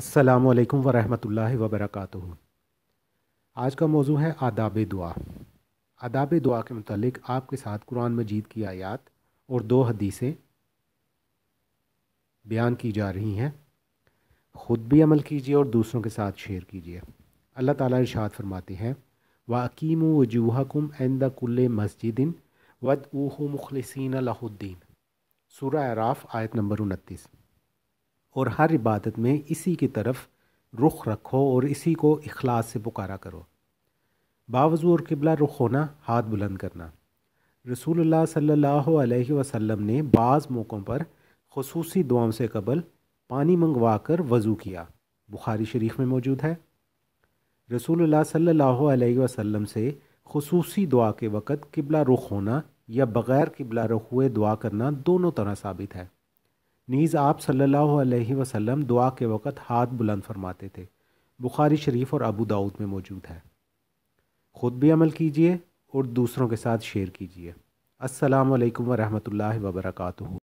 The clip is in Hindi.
अस्सलाम वालेकुम व वबरकatuह आज का मौजू है आदाब दुआ आदाब दुआ के मतलब आपके साथ कुरान मजीद की आयात और दो हदीसें बयान की जा रही हैं ख़ुद भी अमल कीजिए और दूसरों के साथ शेयर कीजिए अल्लाह ताला इरशाद फरमाते हैं वाकीम वजूहकुम एंदा कुल्ल मस्जिदिन वद ऊह लहुद्दीन सूर्य आराफ़ आयत नंबर उनतीस और हर इबादत में इसी की तरफ रुख रखो और इसी को इखलास से पुकारा करो बावजू और किबला रुख होना हाथ बुलंद करना रसूलुल्लाह सल्लल्लाहु अलैहि वसल्लम ने बाज़ मौक़ों पर खसूस दुआओं से कबल पानी मंगवा कर वज़ू किया बुखारी शरीफ में मौजूद है रसूलुल्लाह सल्लल्लाहु अलैहि वसल्लम से खसूस दुआ के वक़्त किबला रुख होना या बग़ैर किबला रुख हुए दुआ करना दोनों तरह साबित है नीज़ आप सल्लल्लाहु अलैहि वसल्लम दुआ के वक़्त हाथ बुलंद फरमाते थे बुखारी शरीफ और अबू दाऊद में मौजूद है ख़ुद भी अमल कीजिए और दूसरों के साथ शेयर कीजिए अस्सलाम वालेकुम रहमतुल्लाहि व बरकातुहू